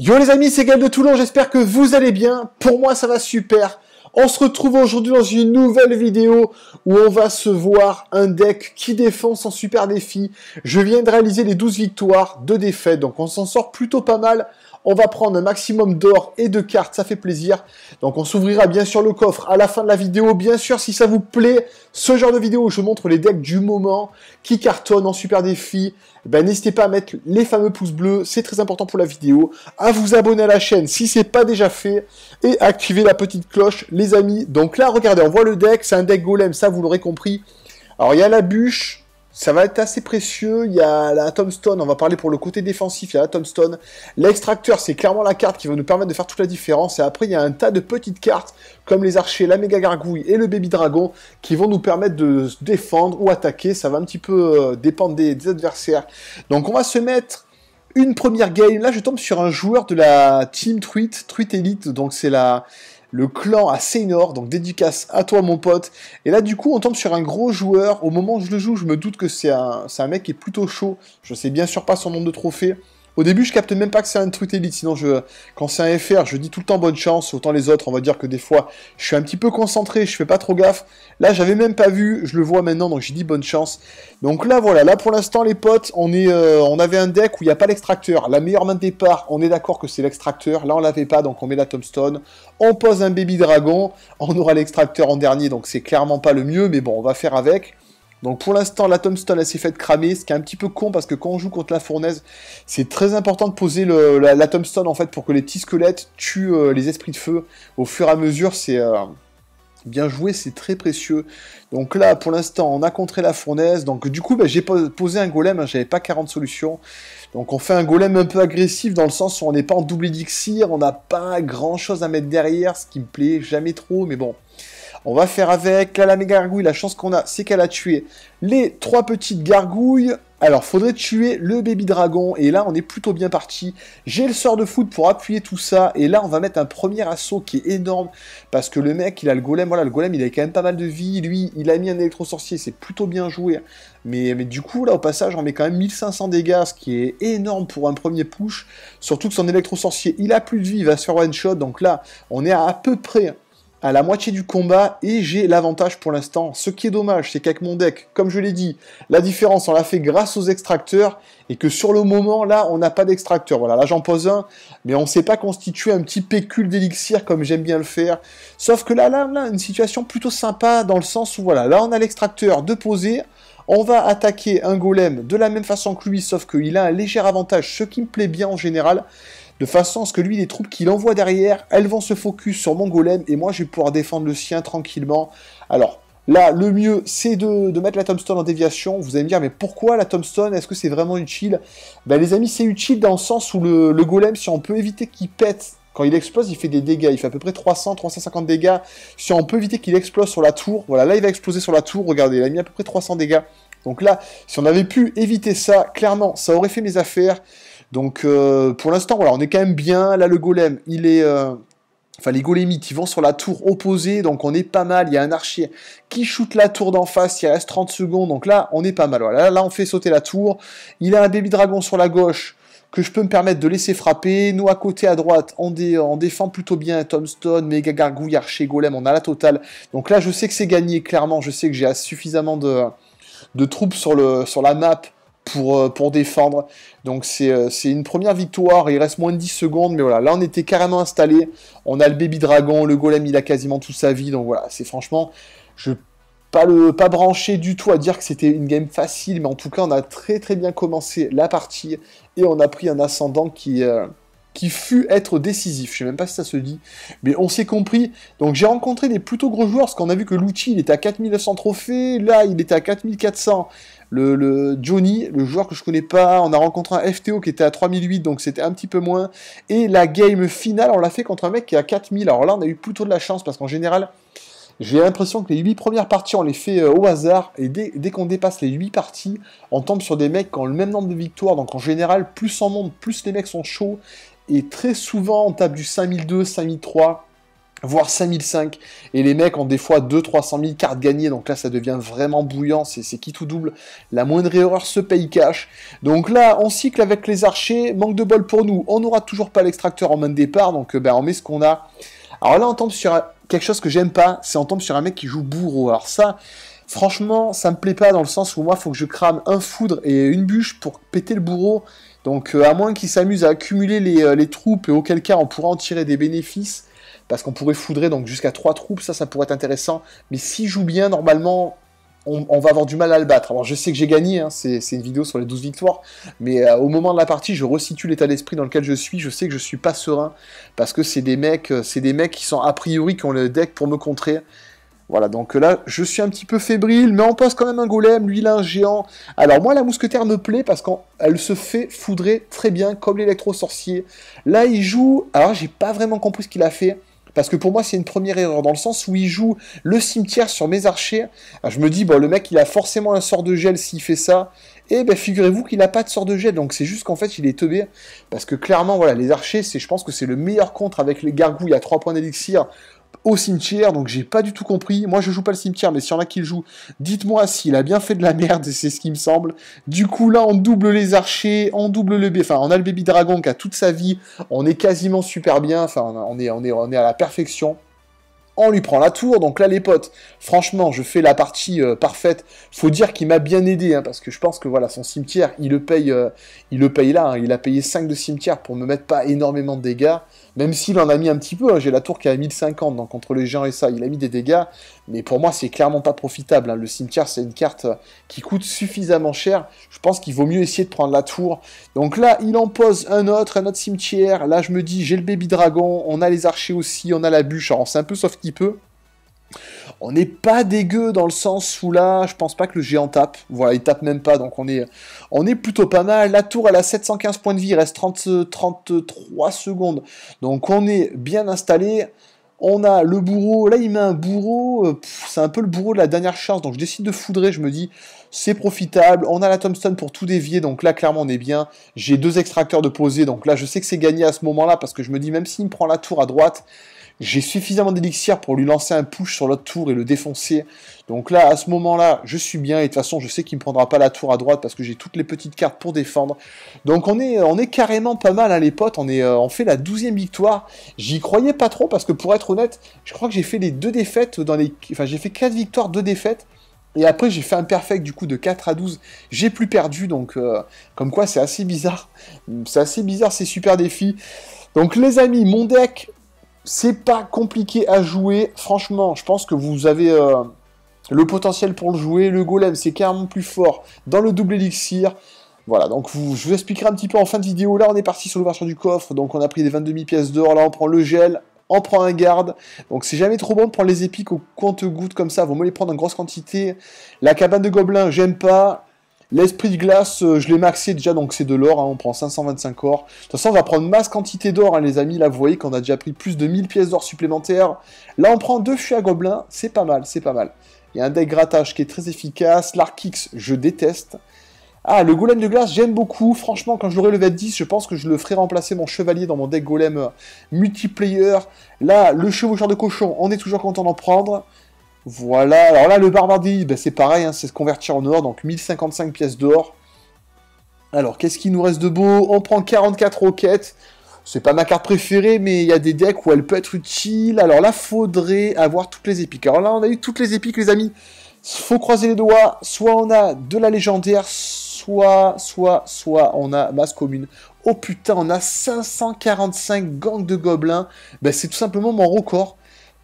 Yo les amis, c'est Gaël de Toulon, j'espère que vous allez bien. Pour moi, ça va super. On se retrouve aujourd'hui dans une nouvelle vidéo où on va se voir un deck qui défend sans super défi. Je viens de réaliser les 12 victoires, 2 défaites, donc on s'en sort plutôt pas mal. On va prendre un maximum d'or et de cartes, ça fait plaisir. Donc on s'ouvrira bien sûr le coffre à la fin de la vidéo. Bien sûr, si ça vous plaît, ce genre de vidéo où je montre les decks du moment qui cartonnent en super défi, eh ben n'hésitez pas à mettre les fameux pouces bleus, c'est très important pour la vidéo, à vous abonner à la chaîne si c'est pas déjà fait, et activer la petite cloche, les amis. Donc là, regardez, on voit le deck, c'est un deck golem, ça vous l'aurez compris. Alors il y a la bûche, ça va être assez précieux. Il y a la Tombstone, on va parler pour le côté défensif, il y a la Tombstone. L'extracteur, c'est clairement la carte qui va nous permettre de faire toute la différence. Et après, il y a un tas de petites cartes, comme les archers, la méga gargouille et le baby dragon, qui vont nous permettre de se défendre ou attaquer. Ça va un petit peu euh, dépendre des, adversaires. Donc on va se mettre une première game. Là, je tombe sur un joueur de la Team Tweet, Tweet Elite. Donc c'est la le clan à Seynor, donc dédicace à toi mon pote. Et là du coup on tombe sur un gros joueur, au moment où je le joue je me doute que c'est un, mec qui est plutôt chaud, je sais bien sûr pas son nombre de trophées, au début, je capte même pas que c'est un truc élite. Sinon, je, quand c'est un FR, je dis tout le temps bonne chance. Autant les autres, on va dire que des fois, je suis un petit peu concentré, je fais pas trop gaffe. Là, j'avais même pas vu. Je le vois maintenant, donc j'ai dit bonne chance. Donc là, voilà. Là, pour l'instant, les potes, on est, euh, on avait un deck où il n'y a pas l'extracteur. La meilleure main de départ, on est d'accord que c'est l'extracteur. Là, on l'avait pas, donc on met la tombstone. On pose un baby dragon. On aura l'extracteur en dernier, donc c'est clairement pas le mieux, mais bon, on va faire avec. Donc pour l'instant, la tomstone elle s'est faite cramer, ce qui est un petit peu con parce que quand on joue contre la fournaise, c'est très important de poser la, en fait pour que les petits squelettes tuent euh, les esprits de feu au fur et à mesure. C'est euh, bien joué, c'est très précieux. Donc là, pour l'instant, on a contré la fournaise. Donc du coup, ben, j'ai posé un golem, hein, j'avais pas 40 solutions. Donc on fait un golem un peu agressif dans le sens où on n'est pas en double édixir, on n'a pas grand chose à mettre derrière, ce qui me plaît jamais trop, mais bon. On va faire avec. la lame gargouille, la chance qu'on a, c'est qu'elle a tué les trois petites gargouilles. Alors, faudrait tuer le baby dragon, et là, on est plutôt bien parti. J'ai le sort de foot pour appuyer tout ça, et là, on va mettre un premier assaut qui est énorme, parce que le mec, il a le golem, voilà, le golem, il a quand même pas mal de vie, lui, il a mis un électro-sorcier, c'est plutôt bien joué. Mais, mais du coup, là, au passage, on met quand même 1500 dégâts, ce qui est énorme pour un premier push, surtout que son électro-sorcier, il a plus de vie, il va se faire one-shot, donc là, on est à peu près à la moitié du combat et j'ai l'avantage pour l'instant. Ce qui est dommage, c'est qu'avec mon deck, comme je l'ai dit, la différence on l'a fait grâce aux extracteurs et que sur le moment là on n'a pas d'extracteur. Voilà, là j'en pose un, mais on ne s'est pas constitué un petit pécule d'élixir comme j'aime bien le faire. Sauf que là, là, là, une situation plutôt sympa dans le sens où voilà, là on a l'extracteur de poser. On va attaquer un golem de la même façon que lui, sauf qu'il a un léger avantage, ce qui me plaît bien en général de façon à ce que lui, les troupes qu'il envoie derrière, elles vont se focus sur mon golem, et moi, je vais pouvoir défendre le sien tranquillement. Alors, Là, le mieux, c'est de, mettre la Tomstone en déviation. Vous allez me dire, mais pourquoi la Tomstone Est-ce que c'est vraiment utile ben, Les amis, c'est utile dans le sens où le, le golem, si on peut éviter qu'il pète, quand il explose, il fait des dégâts. Il fait à peu près 300, 350 dégâts. Si on peut éviter qu'il explose sur la tour, voilà, là, il va exploser sur la tour. Regardez, il a mis à peu près 300 dégâts. Donc là, si on avait pu éviter ça, clairement, ça aurait fait mes affaires. Donc euh, pour l'instant, voilà, on est quand même bien. Là, le golem, il est euh, enfin les golemites, ils vont sur la tour opposée, donc on est pas mal, il y a un archer qui shoot la tour d'en face, il reste 30 secondes, donc là on est pas mal, voilà, là on fait sauter la tour, il a un baby dragon sur la gauche, que je peux me permettre de laisser frapper. Nous, à côté, à droite, on, défend plutôt bien Tombstone, Mega Gargouille, Archer, Golem, on a la totale. Donc là, je sais que c'est gagné, clairement. Je sais que j'ai suffisamment de, de troupes sur, le, sur la map euh, pour, défendre. Donc euh, c'est une première victoire, il reste moins de 10 secondes, mais voilà, là on était carrément installé. On a le Baby Dragon, le Golem il a quasiment toute sa vie, donc voilà, c'est franchement, je pas le pas branché du tout à dire que c'était une game facile, mais en tout cas on a très très bien commencé la partie et on a pris un ascendant qui euh, qui fut être décisif. Je sais même pas si ça se dit, mais on s'est compris. Donc j'ai rencontré des plutôt gros joueurs, parce qu'on a vu que l'outil il était à 4900 trophées, là il était à 4400 le, Johnny, le joueur que je connais pas, on a rencontré un FTO qui était à 3008, donc c'était un petit peu moins. Et la game finale, on l'a fait contre un mec qui est à 4000. Alors là, on a eu plutôt de la chance parce qu'en général, j'ai l'impression que les 8 premières parties, on les fait euh, au hasard. Et dès, dès qu'on dépasse les 8 parties, on tombe sur des mecs qui ont le même nombre de victoires. Donc en général, plus on monte, plus les mecs sont chauds. Et très souvent, on tape du 5002, 5003 voire 5005 et les mecs ont des fois 2 300 000 cartes gagnées donc là ça devient vraiment bouillant c'est qui tout double la moindre erreur se paye cash donc là on cycle avec les archers manque de bol pour nous on n'aura toujours pas l'extracteur en main de départ donc euh, ben on met ce qu'on a alors là on tombe sur quelque chose que j'aime pas c'est on tombe sur un mec qui joue bourreau alors ça franchement ça me plaît pas dans le sens où moi faut que je crame un foudre et une bûche pour péter le bourreau donc euh, à moins qu'il s'amuse à accumuler les, euh, les troupes et auquel cas on pourra en tirer des bénéfices parce qu'on pourrait foudrer donc jusqu'à 3 troupes, ça, ça pourrait être intéressant. Mais s'il joue bien, normalement, on, va avoir du mal à le battre. Alors je sais que j'ai gagné, hein, c'est une vidéo sur les 12 victoires, mais euh, au moment de la partie, je resitue l'état d'esprit dans lequel je suis, je sais que je suis pas serein, parce que c'est des mecs, euh, c'est des mecs qui sont a priori qui ont le deck pour me contrer. Voilà, donc euh, là, je suis un petit peu fébrile, mais on passe quand même un golem, lui, a un géant. Alors moi, la mousquetaire me plaît parce qu'elle se fait foudrer très bien, comme l'électro-sorcier. Là, il joue... Alors, j'ai pas vraiment compris ce qu'il a fait parce que pour moi c'est une première erreur, dans le sens où il joue le cimetière sur mes archers, ah, je me dis, bon, le mec il a forcément un sort de gel s'il fait ça, et eh ben figurez-vous qu'il n'a pas de sort de gel, donc c'est juste qu'en fait il est teubé, parce que clairement voilà, les archers, c'est, je pense que c'est le meilleur contre avec les gargouilles à 3 points d'élixir, au cimetière, donc j'ai pas du tout compris. Moi je joue pas le cimetière, mais s'il y en a qui le jouent, dites-moi s'il a bien fait de la merde, c'est ce qui me semble. Du coup là on double les archers, on double le enfin on a le baby dragon qui a toute sa vie, on est quasiment super bien, enfin on est, on est, on est à la perfection on lui prend la tour. Donc là, les potes, franchement, je fais la partie euh, parfaite. Faut dire qu'il m'a bien aidé, hein, parce que je pense que voilà, son cimetière, il le paye, euh, il le paye là. Hein. Il a payé 5 de cimetière pour me mettre pas énormément de dégâts. Même s'il en a mis un petit peu, hein, j'ai la tour qui a 1050, donc contre les gens et ça, il a mis des dégâts, mais pour moi c'est clairement pas profitable. Hein. Le cimetière c'est une carte qui coûte suffisamment cher, je pense qu'il vaut mieux essayer de prendre la tour. Donc là il en pose un autre, un autre cimetière, là je me dis j'ai le baby dragon, on a les archers aussi, on a la bûche, alors c'est un peu sauf qu'il peut. On n'est pas dégueu dans le sens où là, je pense pas que le géant tape. Voilà, il tape même pas, donc on est, on est plutôt pas mal. La tour, elle a 715 points de vie, il reste 33 secondes. Donc on est bien installé. On a le bourreau, là il met un bourreau, euh, c'est un peu le bourreau de la dernière chance, donc je décide de foudrer, je me dis, c'est profitable, on a la Tombstone pour tout dévier, donc là clairement on est bien, j'ai deux extracteurs de poser, donc là je sais que c'est gagné à ce moment-là, parce que je me dis, même s'il me prend la tour à droite, j'ai suffisamment d'élixir pour lui lancer un push sur l'autre tour et le défoncer. Donc là, à ce moment-là, je suis bien. Et de toute façon, je sais qu'il ne me prendra pas la tour à droite parce que j'ai toutes les petites cartes pour défendre. Donc on est, on est carrément pas mal, à hein, les potes. On, est, euh, on fait la douzième victoire. J'y croyais pas trop parce que pour être honnête, je crois que j'ai fait les deux défaites dans les... Enfin, j'ai fait quatre victoires, deux défaites. Et après, j'ai fait un perfect du coup de 4 à 12. J'ai plus perdu, donc euh, comme quoi c'est assez bizarre. C'est assez bizarre c'est super défi. Donc les amis, mon deck, c'est pas compliqué à jouer. Franchement, je pense que vous avez euh, le potentiel pour le jouer. Le golem, c'est carrément plus fort dans le double élixir. Voilà, donc je vous expliquerai un petit peu en fin de vidéo. Là, on est parti sur l'ouverture du coffre. Donc, on a pris des 22 000 pièces d'or. Là, on prend le gel. On prend un garde. Donc, c'est jamais trop bon de prendre les épiques au compte-gouttes comme ça. vous me les prendre en grosse quantité. La cabane de gobelins, j'aime pas. L'esprit de glace, euh, je l'ai maxé déjà, donc c'est de l'or. Hein, on prend 525 or. De toute façon, on va prendre masse quantité d'or, hein, les amis. Là, vous voyez qu'on a déjà pris plus de 1000 pièces d'or supplémentaires. Là, on prend deux à gobelins. C'est pas mal, c'est pas mal. Il y a un deck grattage qui est très efficace. X, je déteste. Ah, le golem de glace, j'aime beaucoup. Franchement, quand je l'aurai levé 10, je pense que je le ferai remplacer mon chevalier dans mon deck golem multiplayer. Là, le chevaucheur de cochon, on est toujours content d'en prendre. Voilà, alors là, le Barbardie, ben, c'est pareil, hein, c'est se convertir en or, donc 1055 pièces d'or. Alors, qu'est-ce qui nous reste de beau On prend 44 roquettes. C'est pas ma carte préférée, mais il y a des decks où elle peut être utile. Alors là, faudrait avoir toutes les épiques. Alors là, on a eu toutes les épiques, les amis. Faut croiser les doigts. Soit on a de la légendaire, soit, soit, soit on a masse commune. Oh putain, on a 545 gangs de gobelins. Ben, c'est tout simplement mon record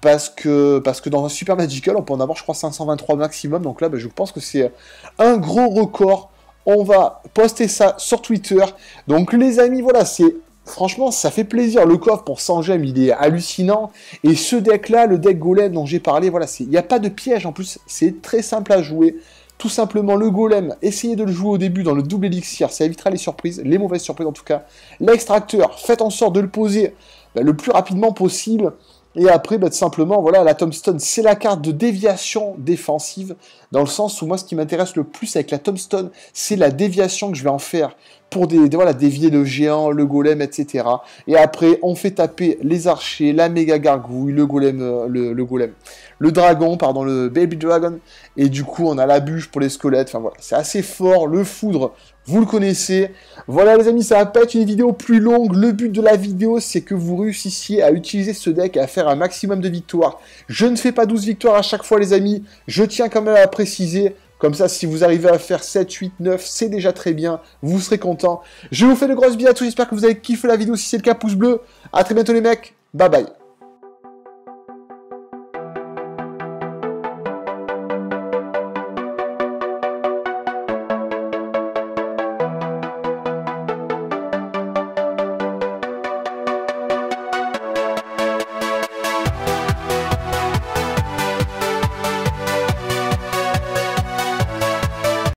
parce que, parce que dans un Super Magical, on peut en avoir, je crois, 523 maximum. Donc là, bah, je pense que c'est un gros record. On va poster ça sur Twitter. Donc les amis, voilà, c'est franchement, ça fait plaisir. Le coffre pour 100 gemmes, il est hallucinant. Et ce deck-là, le deck golem dont j'ai parlé, voilà, il n'y a pas de piège. En plus, c'est très simple à jouer. Tout simplement, le golem, essayez de le jouer au début dans le double élixir. Ça évitera les surprises, les mauvaises surprises en tout cas. L'extracteur, faites en sorte de le poser bah, le plus rapidement possible. Et après, bah, simplement, voilà, la Tombstone, c'est la carte de déviation défensive, dans le sens où moi, ce qui m'intéresse le plus avec la Tombstone, c'est la déviation que je vais en faire pour des, dévier le géant, le golem, etc. Et après, on fait taper les archers, la méga gargouille, le golem, euh, le, le golem, le dragon, pardon, le baby dragon. Et du coup, on a la bûche pour les squelettes. Enfin voilà, c'est assez fort. Le foudre vous le connaissez. Voilà les amis, ça va pas être une vidéo plus longue. Le but de la vidéo, c'est que vous réussissiez à utiliser ce deck et à faire un maximum de victoires. Je ne fais pas 12 victoires à chaque fois les amis. Je tiens quand même à préciser. Comme ça, si vous arrivez à faire 7, 8, 9, c'est déjà très bien. Vous serez content. Je vous fais de grosses bisous à tous. J'espère que vous avez kiffé la vidéo. Si c'est le cas, pouce bleu. À très bientôt les mecs. Bye bye.